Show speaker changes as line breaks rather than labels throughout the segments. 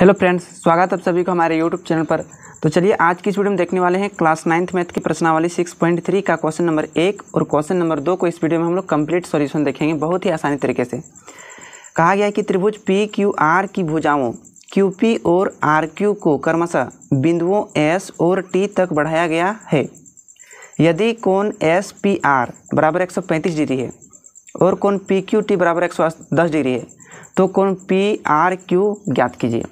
hello friends स्वागत आप सभी को हमारे यूट्यूब चैनल पर तो चलिए आज की इस वीडियो में देखने वाले हैं क्लास नाइन्थ मैथ की प्रश्नावली सिक्स पॉइंट थ्री का क्वेश्चन नंबर एक और क्वेश्चन नंबर दो को इस वीडियो में हम लोग कंप्लीट सॉल्यूशन देखेंगे बहुत ही आसानी तरीके से कहा गया है कि त्रिभुज पी क्यू आर की भुजाओं क्यू पी और आर क्यू को क्रमशः बिंदुओं एस और टी तक बढ़ाया गया है यदि कौन एस पी आर बराबर एक सौ पैंतीस डिग्री है और कौन पी क्यू टी बराबर एक सौ दस डिग्री है तो कौन पी आर क्यू ज्ञात कीजिए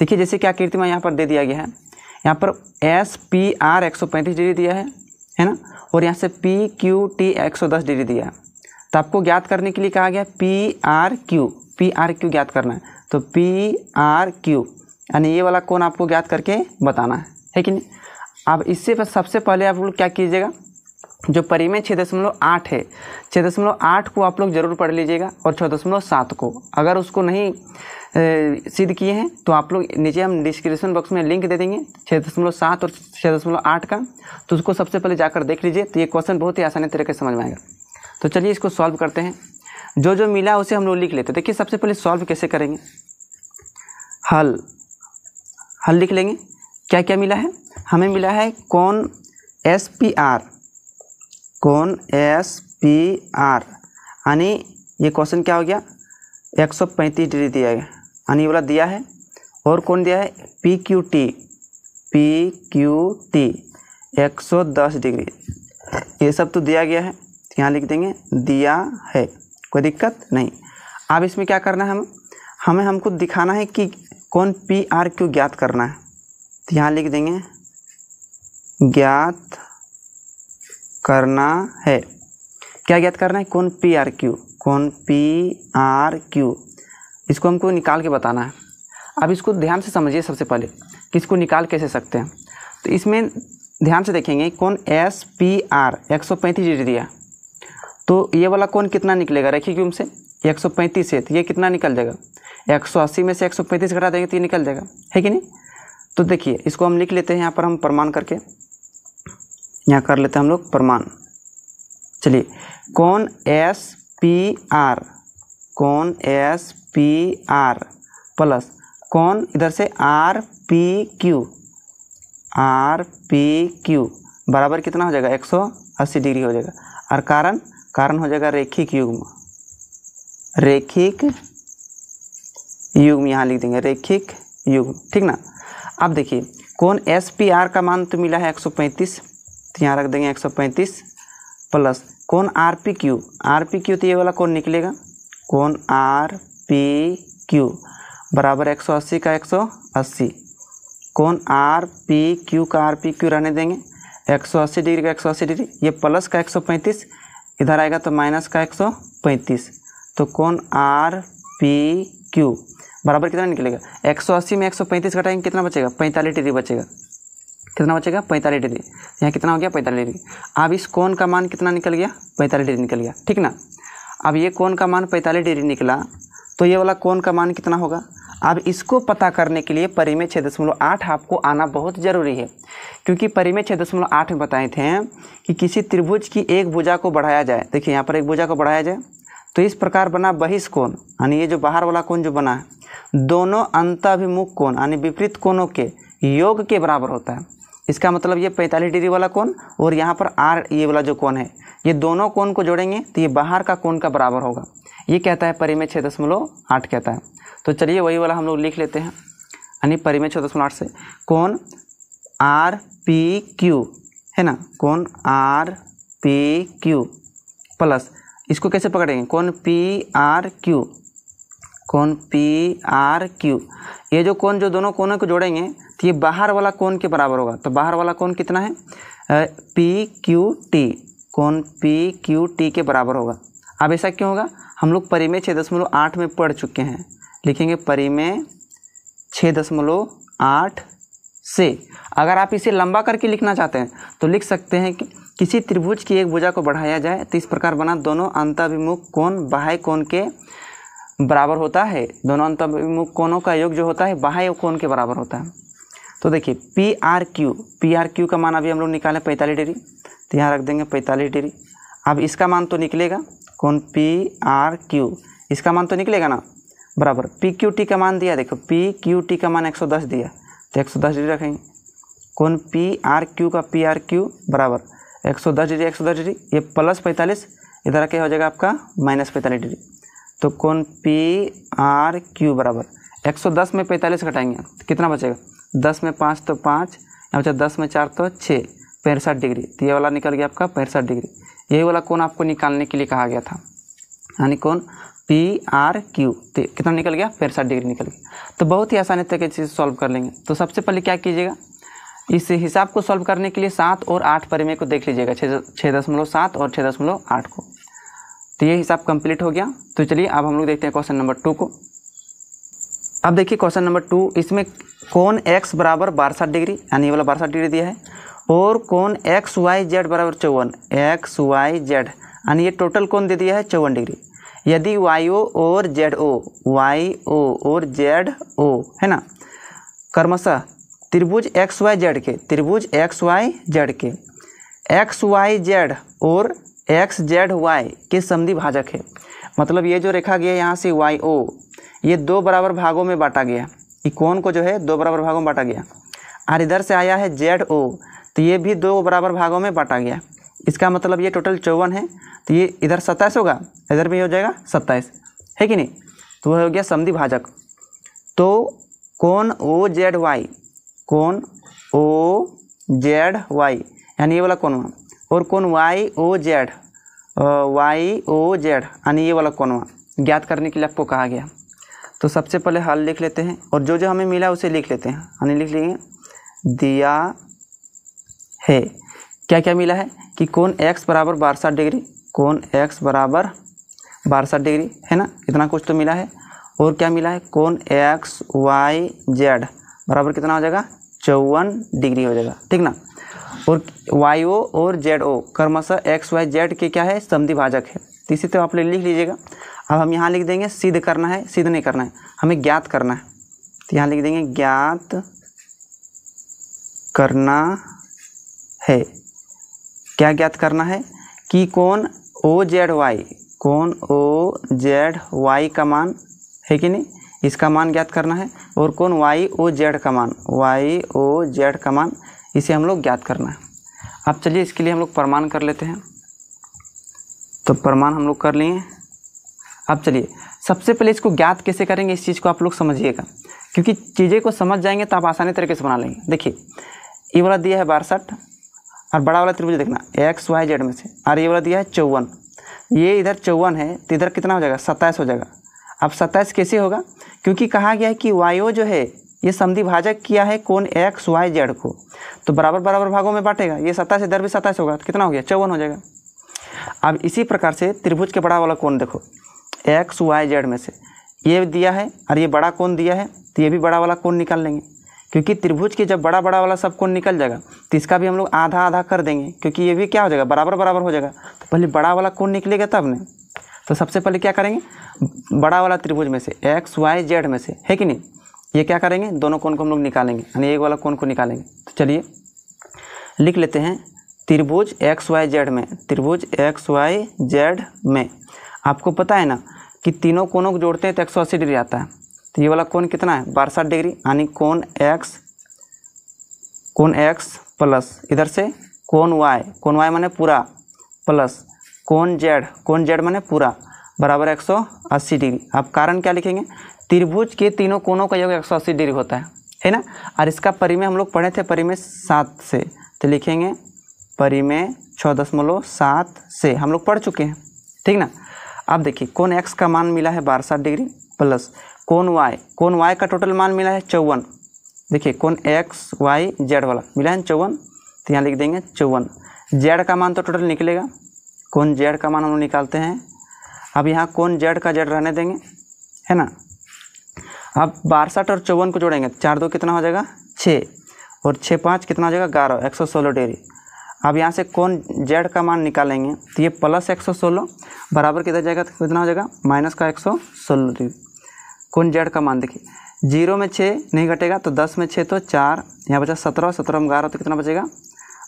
देखिए जैसे क्या कृत्रिमा यहाँ पर दे दिया गया है यहाँ पर एस पी आर एक डिग्री दिया है है ना और यहाँ से पी क्यू टी एक डिग्री दिया है तो आपको ज्ञात करने के लिए कहा गया P R Q P R Q ज्ञात करना है तो पी आर क्यू यानी ये वाला कौन आपको ज्ञात करके बताना है है कि नहीं अब इससे पर सबसे पहले आप लोग क्या कीजिएगा जो परिमेय छः दशमलव आठ है छः दशमलव आठ को आप लोग जरूर पढ़ लीजिएगा और छः दशमलव सात को अगर उसको नहीं सिद्ध किए हैं तो आप लोग नीचे हम डिस्क्रिप्शन बॉक्स में लिंक दे देंगे छः दशमलव सात और छः दशमलव आठ का तो उसको सबसे पहले जाकर देख लीजिए तो ये क्वेश्चन बहुत ही आसानी तरीके से समझ में आएगा तो चलिए इसको सॉल्व करते हैं जो जो मिला उसे हम लोग लिख लेते हैं देखिए सबसे पहले सॉल्व कैसे करेंगे हल हल लिख लेंगे क्या क्या मिला है हमें मिला है कौन एस पी आर कौन एस पी आर यानी ये क्वेश्चन क्या हो गया एक सौ पैंतीस डिग्री दिया गया यानी वाला दिया है और कौन दिया है P Q T P Q T एक सौ दस डिग्री ये सब तो दिया गया है यहाँ लिख देंगे दिया है कोई दिक्कत नहीं अब इसमें क्या करना है हम हमें हमको दिखाना है कि कौन पी आर क्यू ज्ञात करना है तो यहाँ लिख देंगे ज्ञात करना है क्या ज्ञात करना है कौन पी आर क्यू कौन पी आर क्यू इसको हमको निकाल के बताना है अब इसको ध्यान से समझिए सबसे पहले कि इसको निकाल कैसे सकते हैं तो इसमें ध्यान से देखेंगे कौन एस पी आर एक सौ पैंतीस डिग्री दिया तो ये वाला कौन कितना निकलेगा रखिए क्यूम से एक सौ पैंतीस है तो ये कितना निकल जाएगा एक सौ अस्सी में से एक सौ पैंतीस घटा देंगे तो ये निकल जाएगा है कि नहीं तो देखिए इसको हम लिख लेते हैं यहाँ पर हम प्रमाण करके यहाँ कर लेते हैं हम लोग प्रमाण चलिए कौन एस पी आर कौन एस पी आर प्लस कौन इधर से R P Q R P Q बराबर कितना हो जाएगा 180 डिग्री हो जाएगा और कारण कारण हो जाएगा रेखिक युग्म रेखिक युग्म यहाँ लिख देंगे रेखिक युग्म ठीक ना अब देखिए कौन एस पी आर का मान तो मिला है 135 तो यहाँ रख देंगे 135 प्लस कौन R P Q R P Q तो ये वाला कौन निकलेगा कौन आर पी क्यू बराबर 180 का 180 कौन आर पी क्यू का आर पी क्यू रहने देंगे 180 डिग्री का 180 डिग्री ये प्लस का 135 इधर आएगा तो माइनस का 135 तो कौन आर पी क्यू बराबर कितना निकलेगा 180 में 135 पैंतीस घटाएंगे कितना बचेगा पैंतालीस डिग्री बचेगा कितना बचेगा पैंतालीस डिग्री यहाँ कितना हो गया पैंतालीस डिग्री अब इस कौन का मान कितना निकल गया पैंतालीस डिग्री निकल गया ठीक ना अब ये कौन का मान पैंतालीस डिग्री निकला तो ये वाला कोण का मान कितना होगा अब इसको पता करने के लिए परिमेय छः दशमलव आठ आपको आना बहुत ज़रूरी है क्योंकि परिमेय छः दशमलव आठ में बताए थे कि किसी त्रिभुज की एक भुजा को बढ़ाया जाए देखिए यहाँ पर एक भुजा को बढ़ाया जाए तो इस प्रकार बना बहिष्कोण यानी ये जो बाहर वाला कोण जो बना है दोनों अंताभिमुख कोण यानी विपरीत कोणों के योग के बराबर होता है इसका मतलब ये पैंतालीस डिग्री वाला कोण और यहाँ पर आर ये वाला जो कोण है ये दोनों कोण को जोड़ेंगे तो ये बाहर का कोण का बराबर होगा ये कहता है परिमेय छः दशमलव आठ कहता है तो चलिए वही वाला हम लोग लिख लेते हैं यानी परिमेय छः दशमलव आठ से कौन आर पी क्यू है ना कौन आर पी क्यू प्लस इसको कैसे पकड़ेंगे कौन पी आर क्यू कौन पी आर क्यू ये जो कौन जो दोनों कोनों को जोड़ेंगे तो ये बाहर वाला कौन के बराबर होगा तो बाहर वाला कौन कितना है पी क्यू टी कौन पी क्यू टी के बराबर होगा अब ऐसा क्यों होगा हम लोग परिमेय छः दशमलव आठ में पढ़ चुके हैं लिखेंगे परिमेय छः दशमलव आठ से अगर आप इसे लंबा करके लिखना चाहते हैं तो लिख सकते हैं कि किसी त्रिभुज की एक भुजा को बढ़ाया जाए तो इस प्रकार बना दोनों अंतभिमुख कोण बाह्य कोण के बराबर होता है दोनों अंतभिमुख कोणों का योग जो होता है बाह्य कोण के बराबर होता है तो देखिए P R Q P R Q का मान अभी हम लोग निकालें पैंतालीस डिग्री तो यहाँ रख देंगे पैंतालीस डिग्री अब इसका मान तो निकलेगा कौन पी आर क्यू इसका मान तो निकलेगा ना बराबर पी क्यू टी का मान दिया देखो पी क्यू टी का मान 110 दिया तो 110 डिग्री रखेंगे कौन पी आर क्यू का पी आर क्यू बराबर 110 डिग्री 110 डिग्री ये प्लस पैंतालीस इधर क्या हो जाएगा आपका माइनस पैंतालीस डिग्री तो कौन पी आर क्यू बराबर 110 में पैंतालीस घटाएंगे तो कितना बचेगा दस में पाँच तो पाँच या बचा दस में चार तो छः पैंसठ डिग्री तो ये वाला निकल गया आपका पैंसठ डिग्री यही वाला कौन आपको निकालने के लिए कहा गया था यानी कौन पी आर क्यू कितना निकल गया पैंसठ डिग्री निकल गया तो बहुत ही आसानी तरीके से सॉल्व कर लेंगे तो सबसे पहले क्या कीजिएगा इस हिसाब को सॉल्व करने के लिए सात और आठ परिमेय को देख लीजिएगा छः दशमलव सात और छः दशमलव आठ को तो ये हिसाब कंप्लीट हो गया तो चलिए अब हम लोग देखते हैं क्वेश्चन नंबर टू को अब देखिए क्वेश्चन नंबर टू इसमें कौन एक्स बराबर बारसठ डिग्री यानी वाला बारसठ डिग्री दिया है और कौन एक्स वाई जेड बराबर चौवन एक्स वाई जेड यानी ये टोटल कौन दे दिया है चौवन डिग्री यदि वाई ओ और जेड ओ वाई ओ और जेड ओ है ना कर्मशः त्रिभुज एक्स वाई जेड के त्रिभुज एक्स वाई जेड के एक्स वाई जेड और एक्स जेड वाई के संधि भाजक है मतलब ये जो रेखा गया यहाँ से वाई ओ ये दो बराबर भागों में बांटा गया इकोन को जो है दो बराबर भागों में बांटा गया और इधर से आया है जेड ओ तो ये भी दो बराबर भागों में बांटा गया इसका मतलब ये टोटल चौवन है तो ये इधर सत्ताईस होगा इधर भी हो जाएगा सत्ताईस है कि नहीं तो वह हो गया समधि भाजक तो कौन ओ जेड वाई कौन ओ जेड वाई यानी ये वाला कौन हुआ और कौन Y O Z Y O Z यानी ये वाला कौन हुआ ज्ञात करने के लिए आपको कहा गया तो सबसे पहले हल लिख लेते हैं और जो जो हमें मिला उसे लिख लेते हैं यानी लिख लेंगे दिया है क्या क्या मिला है कि कौन एक्स बराबर बारह डिग्री कौन एक्स बराबर बारसठ डिग्री है ना इतना कुछ तो मिला है और क्या मिला है कौन एक्स वाई जेड बराबर कितना हो जाएगा चौवन डिग्री हो जाएगा ठीक ना और वाई ओ और जेड ओ कर्मशः एक्स वाई जेड के क्या है भाजक है तो इसी तो आप लोग लिख लीजिएगा अब हम यहाँ लिख देंगे सिद्ध करना है सिद्ध नहीं करना है हमें ज्ञात करना है तो यहाँ लिख देंगे ज्ञात करना है क्या ज्ञात करना है कि कौन ओ जेड वाई कौन ओ जेड वाई का मान है कि नहीं इसका मान ज्ञात करना है और कौन वाई ओ जेड का मान वाई ओ जेड का मान इसे हम लोग ज्ञात करना है अब चलिए इसके लिए हम लोग प्रमाण कर लेते हैं तो प्रमाण हम लोग कर लिए अब चलिए सबसे पहले इसको ज्ञात कैसे करेंगे इस चीज़ को आप लोग समझिएगा क्योंकि चीज़ें को समझ जाएंगे तो आप आसानी तरीके से बना लेंगे देखिए ये वाला दिया है बासठ और बड़ा वाला त्रिभुज देखना एक्स वाई जेड में से और ये वाला दिया है चौवन ये इधर चौवन है तो इधर कितना हो जाएगा सत्ताईस हो जाएगा अब सत्ताईस कैसे होगा क्योंकि कहा गया है कि वायो जो है ये समधि भाजक किया है कौन एक्स वाई जेड को तो बराबर बराबर भागों में बांटेगा ये सत्ताईस इधर भी सत्ताईस होगा तो कितना हो गया चौवन हो जाएगा अब इसी प्रकार से त्रिभुज के बड़ा वाला कौन देखो एक्स वाई जेड में से ये दिया है और ये बड़ा कौन दिया है तो ये भी बड़ा वाला कौन निकाल लेंगे क्योंकि त्रिभुज के जब बड़ा बड़ा वाला सब कोण निकल जाएगा तो इसका भी हम लोग आधा आधा कर देंगे क्योंकि ये भी क्या हो जाएगा बराबर बराबर हो जाएगा तो पहले बड़ा वाला कोण निकलेगा तब ने तो सबसे पहले क्या करेंगे बड़ा वाला त्रिभुज में से एक्स वाई जेड में से है कि नहीं ये क्या करेंगे दोनों कोण को हम लोग निकालेंगे यानी एक वाला कोण को निकालेंगे तो चलिए लिख लेते हैं त्रिभुज एक्स वाई जेड में त्रिभुज एक्स वाई जेड में आपको पता है ना कि तीनों कोनों को जोड़ते हैं तो एक सौ अस्सी डिग्री आता है तो ये वाला कौन कितना है बासठ डिग्री यानी कौन एक्स कौन एक्स प्लस इधर से कौन वाई कौन वाई माने पूरा प्लस कौन जेड कौन जेड माने पूरा बराबर 180 डिग्री आप कारण क्या लिखेंगे त्रिभुज के तीनों कोनों का योग 180 डिग्री होता है है ना और इसका परिमेय हम लोग पढ़े थे परिमेय सात से तो लिखेंगे परिमेय छः दशमलव सात से हम लोग पढ़ चुके हैं ठीक ना अब देखिए कौन एक्स का मान मिला है बारह डिग्री प्लस कौन वाई कौन वाई का टोटल मान मिला है चौवन देखिए कौन एक्स वाई जेड वाला मिला है चौवन तो यहाँ लिख देंगे चौवन जेड का मान तो टोटल निकलेगा कौन जेड का मान हम निकालते हैं अब यहाँ कौन जेड का जेड रहने देंगे है ना अब बासठ और चौवन को जोड़ेंगे चार दो कितना हो जाएगा छः और छः पाँच कितना हो जाएगा ग्यारह एक सौ सोलह डिग्री अब यहाँ से कौन जेड का मान निकालेंगे तो ये प्लस एक सौ सोलह बराबर किधर जाएगा तो कितना हो जाएगा माइनस का एक सौ सोलह डिग्री कुंज जेड का मान देखिए जीरो में छः नहीं घटेगा तो दस में छः तो चार यहाँ बचा सत्रह सत्रह में ग्यारह तो कितना बचेगा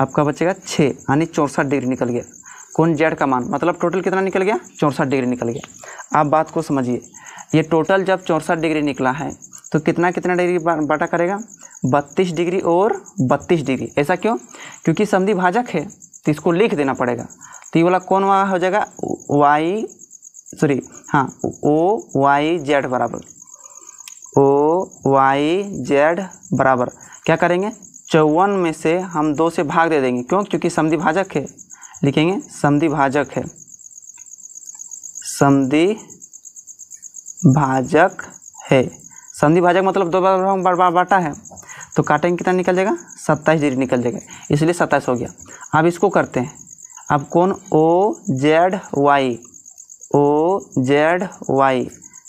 आपका बचेगा छः यानी चौंसठ डिग्री निकल गया कौन जेड का मान मतलब टोटल कितना निकल गया चौंसठ डिग्री निकल गया आप बात को समझिए ये टोटल जब चौंसठ डिग्री निकला है तो कितना कितना डिग्री बाटा करेगा बत्तीस डिग्री और बत्तीस डिग्री ऐसा क्यों क्योंकि संधि भाजक है तो इसको लिख देना पड़ेगा तो ये वाला कौन वाला हो जाएगा वाई सॉरी हाँ ओ वाई जेड बराबर ओ वाई जेड बराबर क्या करेंगे चौवन में से हम दो से भाग दे देंगे क्यों क्योंकि समधि भाजक है लिखेंगे समधि भाजक है समधि भाजक है समधि भाजक मतलब दो बार हम बार बार बांटा है तो काटेंगे कितना निकल जाएगा सत्ताईस डिग्री निकल जाएगा इसलिए सत्ताईस हो गया अब इसको करते हैं अब कौन O Z Y O Z Y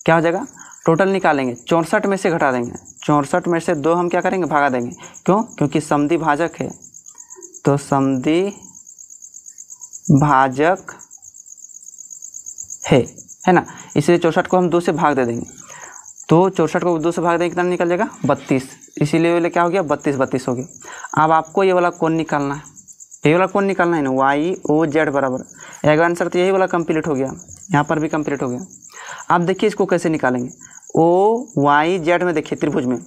क्या हो जाएगा टोटल निकालेंगे चौंसठ में से घटा देंगे चौंसठ में से दो हम क्या करेंगे भागा देंगे क्यों क्योंकि समधि भाजक है तो समधि भाजक है है ना इसलिए चौंसठ को हम दो से भाग दे देंगे तो चौंसठ को दो से भाग देंगे कितना निकल जाएगा बत्तीस इसीलिए क्या हो गया बत्तीस बत्तीस हो गया अब आपको ये वाला कौन निकालना है ये वाला कौन निकालना है ना वाई ओ जेड बराबर एक आंसर तो यही वाला कंप्लीट हो गया यहाँ पर भी कंप्लीट हो गया आप देखिए इसको कैसे निकालेंगे ओ वाई जेड में देखिए त्रिभुज में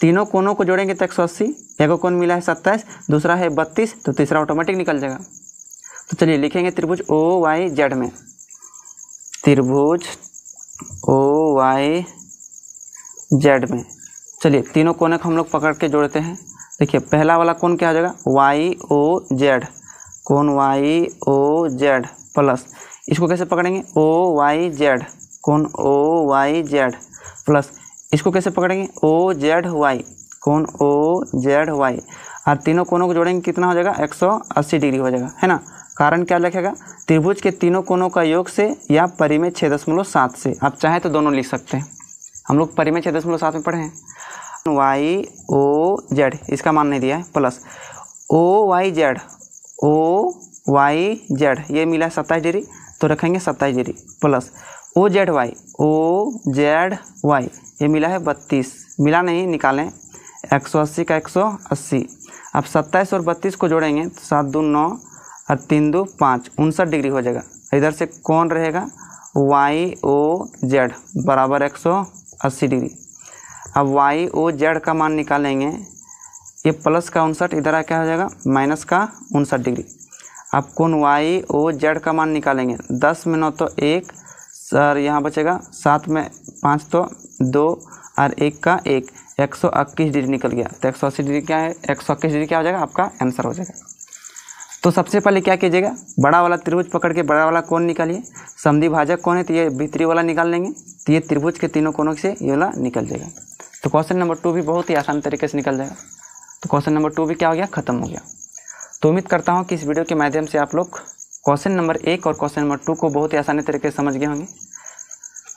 तीनों कोनों को जोड़ेंगे तो एक सौ अस्सी एगो कौन मिला है सत्ताईस दूसरा है बत्तीस तो तीसरा ऑटोमेटिक निकल जाएगा तो चलिए लिखेंगे त्रिभुज ओ वाई जेड में त्रिभुज ओ वाई जेड में चलिए तीनों कोने को हम लोग पकड़ के जोड़ते हैं देखिए पहला वाला कौन क्या हो जाएगा वाई ओ जेड कौन वाई ओ जेड प्लस इसको कैसे पकड़ेंगे ओ वाई जेड कौन ओ वाई जेड प्लस इसको कैसे पकड़ेंगे ओ जेड वाई कौन ओ जेड वाई और तीनों कोनों को जोड़ेंगे कितना हो जाएगा 180 डिग्री हो जाएगा है ना कारण क्या लिखेगा त्रिभुज के तीनों कोनों का योग से या परिमेय छः दशमलव सात से आप चाहें तो दोनों लिख सकते हैं हम लोग परिमेय छः दशमलव सात में पढ़े हैं वाई ओ जेड इसका मान नहीं दिया है plus O Y Z O Y Z ये मिला है सत्ताईस डिग्री तो रखेंगे सत्ताईस degree plus O Z Y O Z Y ये मिला है बत्तीस मिला नहीं निकालें एक सौ अस्सी का एक सौ अस्सी अब सत्ताईस और बत्तीस को जोड़ेंगे तो सात दो नौ और तीन दो पाँच उनसठ डिग्री हो जाएगा इधर से कौन रहेगा वाई ओ जेड बराबर एक सौ अस्सी डिग्री अब वाई ओ जेड का मान निकालेंगे ये प्लस का उनसठ इधर आ क्या हो जाएगा माइनस का उनसठ डिग्री अब कौन वाई ओ जेड का मान निकालेंगे दस में नौ तो एक सर यहाँ बचेगा सात में पाँच तो दो और एक का एक एक सौ इक्कीस डिग्री निकल गया तो एक सौ अस्सी डिग्री क्या है एक सौ इक्कीस डिग्री क्या हो जाएगा आपका आंसर हो जाएगा तो सबसे पहले क्या कीजिएगा बड़ा वाला त्रिभुज पकड़ के बड़ा वाला कौन निकालिए समधि भाजक कौन है तो ये भीतरी वाला निकाल लेंगे तो ये त्रिभुज के तीनों कोनों से ये वाला निकल जाएगा तो क्वेश्चन नंबर टू भी बहुत ही आसान तरीके से निकल जाएगा तो क्वेश्चन नंबर टू भी क्या हो गया ख़त्म हो गया तो उम्मीद करता हूँ कि इस वीडियो के माध्यम से आप लोग क्वेश्चन नंबर एक और क्वेश्चन नंबर टू को बहुत ही आसानी तरीके से समझ गए होंगे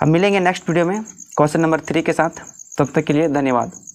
अब मिलेंगे नेक्स्ट वीडियो में क्वेश्चन नंबर थ्री के साथ तब तक के लिए धन्यवाद